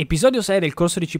Episodio 6 del corso di C++,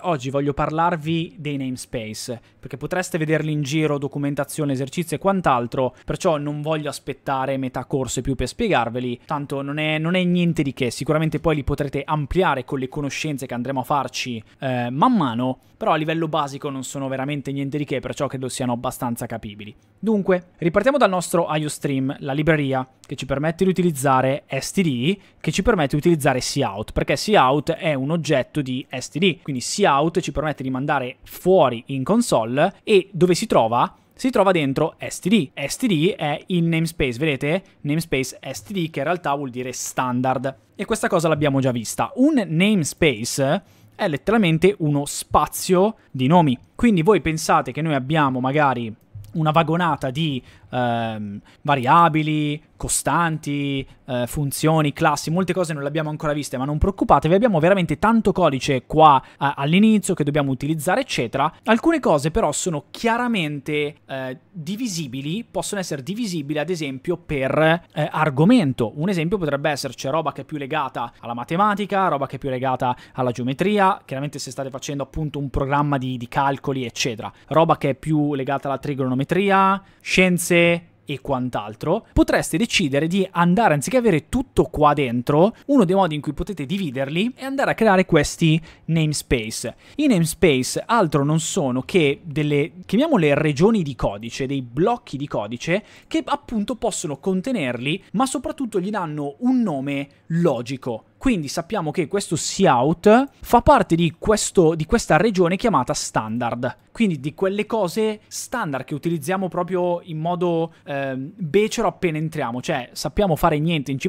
oggi voglio parlarvi dei namespace, perché potreste vederli in giro, documentazione, esercizi e quant'altro, perciò non voglio aspettare metà corso e più per spiegarveli, tanto non è, non è, niente di che, sicuramente poi li potrete ampliare con le conoscenze che andremo a farci eh, man mano, però a livello basico non sono veramente niente di che, perciò credo siano abbastanza capibili. Dunque, ripartiamo dal nostro IOStream, la libreria, che ci permette di utilizzare std, che ci permette di utilizzare cout, perché cout è un un oggetto di STD, quindi cout ci permette di mandare fuori in console e dove si trova? si trova dentro std. std è in namespace, vedete? Namespace std che in realtà vuol dire standard. E questa cosa l'abbiamo già vista. Un namespace è letteralmente uno spazio di nomi. Quindi voi pensate che noi abbiamo magari una vagonata di ehm, variabili, costanti, eh, funzioni, classi, molte cose non le abbiamo ancora viste, ma non preoccupatevi, abbiamo veramente tanto codice qua eh, all'inizio che dobbiamo utilizzare, eccetera. Alcune cose però sono chiaramente eh, divisibili, possono essere divisibili ad esempio per eh, argomento. Un esempio potrebbe esserci roba che è più legata alla matematica, roba che è più legata alla geometria, chiaramente se state facendo appunto un programma di, di calcoli, eccetera. Roba che è più legata alla trigonometria, scienze, luce e quant'altro, potreste decidere di andare, anziché avere tutto qua dentro, uno dei modi in cui potete dividerli è andare a creare questi namespace. I namespace altro non sono che delle, chiamiamole regioni di codice, dei blocchi di codice che appunto possono contenerli, ma soprattutto gli danno un nome logico. Quindi sappiamo che questo Seaout fa parte di, questo, di questa regione chiamata standard. Quindi di quelle cose standard che utilizziamo proprio in modo eh, becero appena entriamo. Cioè sappiamo fare niente in C++,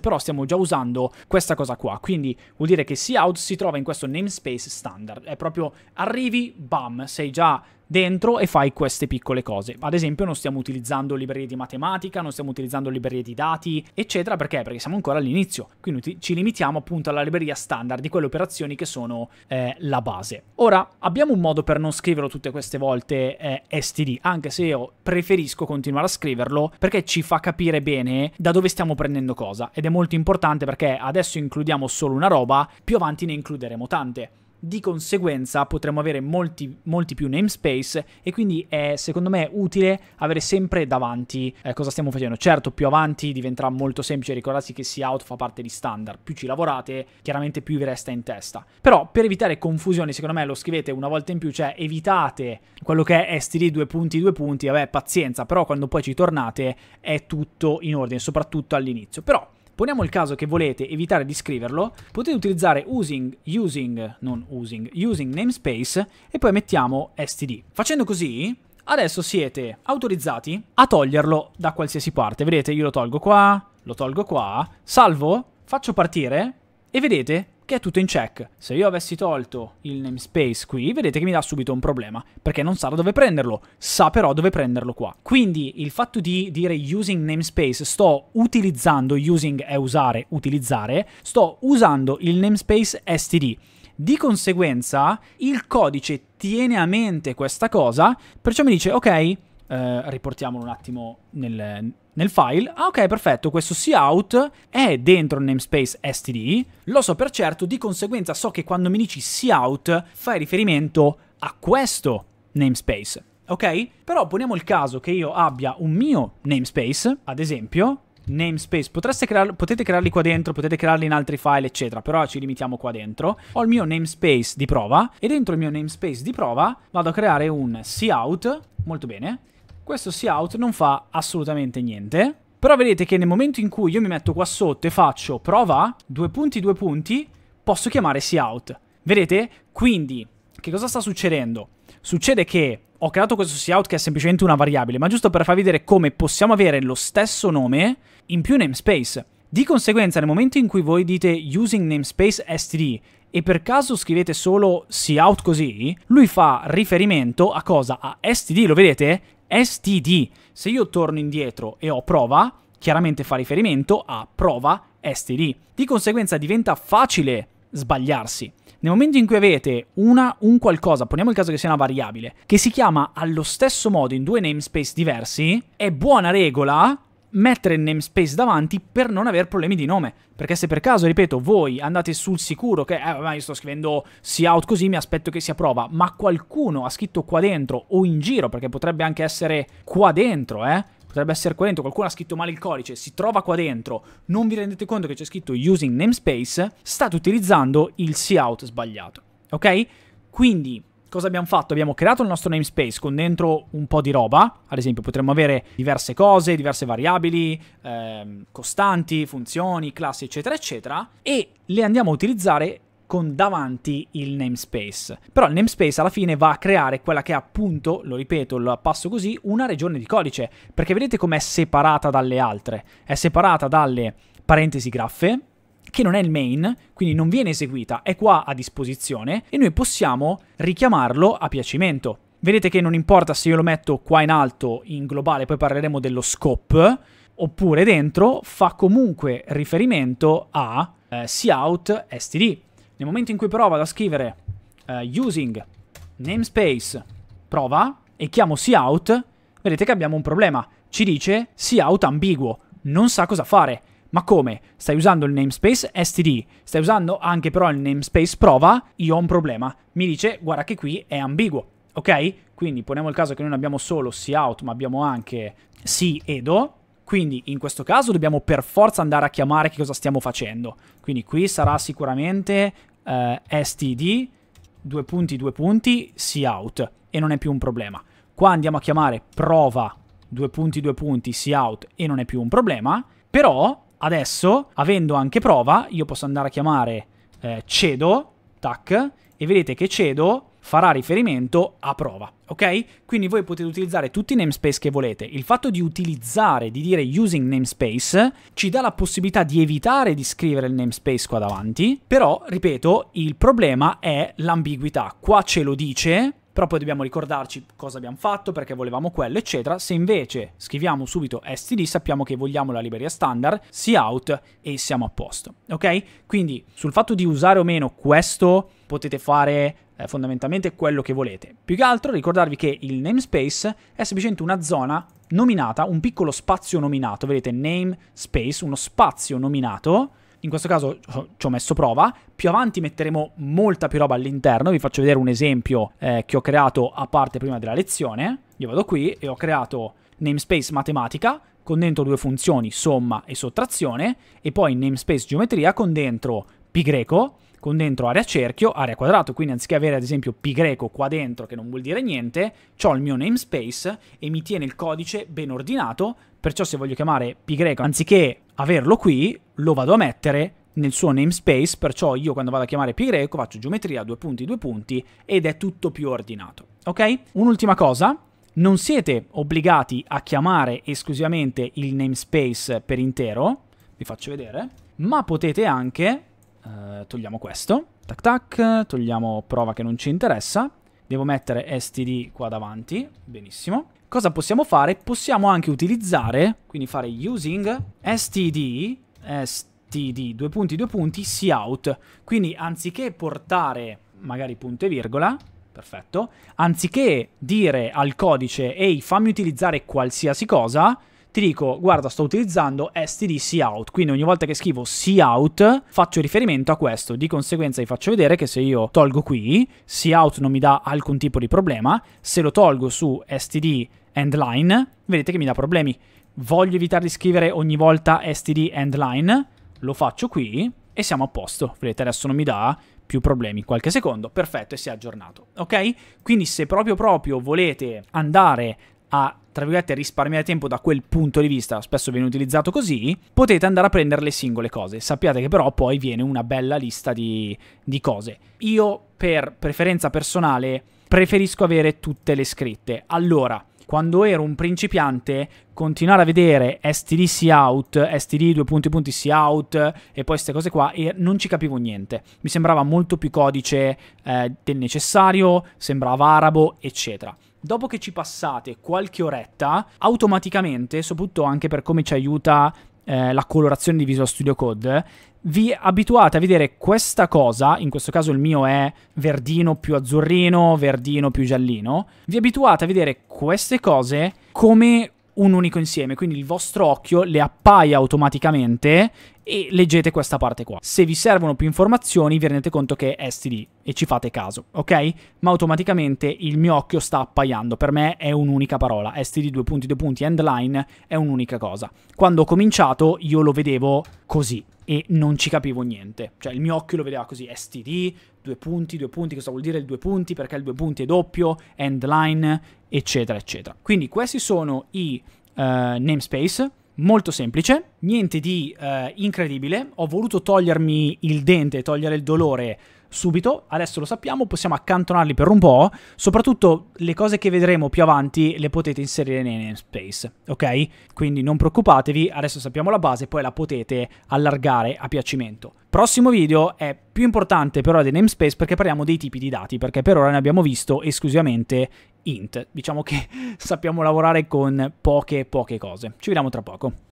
però stiamo già usando questa cosa qua. Quindi vuol dire che Seaout si trova in questo namespace standard. È proprio arrivi, bam, sei già dentro e fai queste piccole cose. Ad esempio non stiamo utilizzando librerie di matematica, non stiamo utilizzando librerie di dati, eccetera, perché? Perché siamo ancora all'inizio, quindi ci limitiamo appunto alla libreria standard di quelle operazioni che sono eh, la base. Ora, abbiamo un modo per non scriverlo tutte queste volte eh, std, anche se io preferisco continuare a scriverlo perché ci fa capire bene da dove stiamo prendendo cosa ed è molto importante perché adesso includiamo solo una roba, più avanti ne includeremo tante di conseguenza potremo avere molti, molti più namespace e quindi è secondo me utile avere sempre davanti eh, cosa stiamo facendo. Certo più avanti diventerà molto semplice, ricordarsi che sia out fa parte di standard, più ci lavorate chiaramente più vi resta in testa. Però per evitare confusioni secondo me lo scrivete una volta in più, cioè evitate quello che è std due punti due punti, vabbè pazienza, però quando poi ci tornate è tutto in ordine, soprattutto all'inizio. Però Poniamo il caso che volete evitare di scriverlo, potete utilizzare using, using, non using, using namespace e poi mettiamo std. Facendo così, adesso siete autorizzati a toglierlo da qualsiasi parte. Vedete, io lo tolgo qua, lo tolgo qua, salvo, faccio partire e vedete che è tutto in check. Se io avessi tolto il namespace qui, vedete che mi dà subito un problema, perché non sa da dove prenderlo, sa però dove prenderlo qua. Quindi il fatto di dire using namespace, sto utilizzando, using è usare, utilizzare, sto usando il namespace std. Di conseguenza il codice tiene a mente questa cosa, perciò mi dice ok, eh, riportiamolo un attimo nel, nel file, ah ok perfetto, questo cout è dentro il namespace std, lo so per certo, di conseguenza so che quando mi dici cout fai riferimento a questo namespace, ok? Però poniamo il caso che io abbia un mio namespace, ad esempio, namespace. Potreste Crearlo, potete crearli qua dentro, potete crearli in altri file, eccetera, però ci limitiamo qua dentro. Ho il mio namespace di prova e dentro il mio namespace di prova vado a creare un cout, molto bene, questo see out non fa assolutamente niente. Però vedete che nel momento in cui io mi metto qua sotto e faccio prova, due punti, due punti, posso chiamare see out. Vedete? Quindi, che cosa sta succedendo? Succede che ho creato questo cout che è semplicemente una variabile, ma giusto per far vedere come possiamo avere lo stesso nome in più namespace. Di conseguenza, nel momento in cui voi dite using namespace std e per caso scrivete solo cout così, lui fa riferimento a cosa? A std, lo vedete? STD. Se io torno indietro e ho prova, chiaramente fa riferimento a prova STD. Di conseguenza diventa facile sbagliarsi. Nel momento in cui avete una, un qualcosa, poniamo il caso che sia una variabile, che si chiama allo stesso modo in due namespace diversi, è buona regola mettere il namespace davanti per non avere problemi di nome. Perché se per caso, ripeto, voi andate sul sicuro che, eh, ma io sto scrivendo Seaout così, mi aspetto che sia prova, ma qualcuno ha scritto qua dentro o in giro, perché potrebbe anche essere qua dentro, eh? Potrebbe essere qua dentro, qualcuno ha scritto male il codice, si trova qua dentro, non vi rendete conto che c'è scritto using namespace, state utilizzando il Seaout sbagliato, ok? Quindi cosa abbiamo fatto? Abbiamo creato il nostro namespace con dentro un po' di roba, ad esempio potremmo avere diverse cose, diverse variabili, ehm, costanti, funzioni, classi, eccetera, eccetera, e le andiamo a utilizzare con davanti il namespace. Però il namespace alla fine va a creare quella che è appunto, lo ripeto, lo passo così, una regione di codice, perché vedete com'è separata dalle altre? È separata dalle parentesi graffe, che non è il main, quindi non viene eseguita, è qua a disposizione e noi possiamo richiamarlo a piacimento. Vedete che non importa se io lo metto qua in alto in globale, poi parleremo dello scope, oppure dentro fa comunque riferimento a eh, cout std. Nel momento in cui però vado a scrivere eh, using namespace prova e chiamo cout, vedete che abbiamo un problema. Ci dice cout ambiguo, non sa cosa fare. Ma come? Stai usando il namespace std, stai usando anche però il namespace prova, io ho un problema. Mi dice, guarda che qui è ambiguo, ok? Quindi poniamo il caso che noi non abbiamo solo cout, ma abbiamo anche cedo. Quindi in questo caso dobbiamo per forza andare a chiamare che cosa stiamo facendo. Quindi qui sarà sicuramente eh, std, due punti, due punti, cout. E non è più un problema. Qua andiamo a chiamare prova, due punti, due punti, cout. E non è più un problema. Però Adesso, avendo anche prova, io posso andare a chiamare eh, cedo, tac, e vedete che cedo farà riferimento a prova, ok? Quindi voi potete utilizzare tutti i namespace che volete. Il fatto di utilizzare, di dire using namespace, ci dà la possibilità di evitare di scrivere il namespace qua davanti, però, ripeto, il problema è l'ambiguità. Qua ce lo dice, però poi dobbiamo ricordarci cosa abbiamo fatto, perché volevamo quello, eccetera. Se invece scriviamo subito std, sappiamo che vogliamo la libreria standard, see out e siamo a posto. Ok? Quindi sul fatto di usare o meno questo potete fare eh, fondamentalmente quello che volete. Più che altro ricordarvi che il namespace è semplicemente una zona nominata, un piccolo spazio nominato, vedete namespace, uno spazio nominato in questo caso ci ho messo prova, più avanti metteremo molta più roba all'interno, vi faccio vedere un esempio eh, che ho creato a parte prima della lezione, io vado qui e ho creato namespace matematica, con dentro due funzioni somma e sottrazione, e poi namespace geometria con dentro pi greco, con dentro area cerchio, area quadrato, quindi anziché avere ad esempio pi greco qua dentro che non vuol dire niente, ho il mio namespace e mi tiene il codice ben ordinato, perciò se voglio chiamare pi greco anziché averlo qui, lo vado a mettere nel suo namespace, perciò io quando vado a chiamare pi greco faccio geometria, due punti, due punti, ed è tutto più ordinato, ok? Un'ultima cosa, non siete obbligati a chiamare esclusivamente il namespace per intero, vi faccio vedere, ma potete anche, eh, togliamo questo, tac tac, togliamo prova che non ci interessa, devo mettere std qua davanti, benissimo, cosa possiamo fare? Possiamo anche utilizzare, quindi fare using std, std, due punti, due punti, cout. Quindi anziché portare magari punto e virgola, perfetto, anziché dire al codice, ehi fammi utilizzare qualsiasi cosa, ti dico guarda sto utilizzando std cout, quindi ogni volta che scrivo cout faccio riferimento a questo, di conseguenza vi faccio vedere che se io tolgo qui, cout non mi dà alcun tipo di problema, se lo tolgo su std endline vedete che mi dà problemi. Voglio evitare di scrivere ogni volta std endline, lo faccio qui e siamo a posto. Vedete adesso non mi dà più problemi qualche secondo, perfetto e si è aggiornato, ok? Quindi se proprio proprio volete andare a tra virgolette, risparmiare tempo da quel punto di vista, spesso viene utilizzato così, potete andare a prendere le singole cose. Sappiate che però poi viene una bella lista di, di cose. Io, per preferenza personale, preferisco avere tutte le scritte. Allora, quando ero un principiante continuare a vedere std see out, std due punti punti see out e poi queste cose qua e non ci capivo niente. Mi sembrava molto più codice eh, del necessario, sembrava arabo, eccetera. Dopo che ci passate qualche oretta, automaticamente, soprattutto anche per come ci aiuta eh, la colorazione di Visual Studio Code, vi abituate a vedere questa cosa, in questo caso il mio è verdino più azzurrino, verdino più giallino, vi abituate a vedere queste cose come un unico insieme, quindi il vostro occhio le appaia automaticamente e leggete questa parte qua. Se vi servono più informazioni vi rendete conto che è STD e ci fate caso, ok? Ma automaticamente il mio occhio sta appaiando, per me è un'unica parola, STD 2 punti 2 punti endline è un'unica cosa. Quando ho cominciato io lo vedevo così e non ci capivo niente, cioè il mio occhio lo vedeva così, STD, due punti, due punti, cosa vuol dire il due punti, perché il due punti è doppio, endline, eccetera, eccetera. Quindi questi sono i uh, namespace, molto semplice, niente di eh, incredibile, ho voluto togliermi il dente, togliere il dolore subito, adesso lo sappiamo, possiamo accantonarli per un po', soprattutto le cose che vedremo più avanti le potete inserire nei namespace, ok? Quindi non preoccupatevi, adesso sappiamo la base, poi la potete allargare a piacimento. Prossimo video è più importante però dei namespace perché parliamo dei tipi di dati, perché per ora ne abbiamo visto esclusivamente int. Diciamo che sappiamo lavorare con poche poche cose. Ci vediamo tra poco.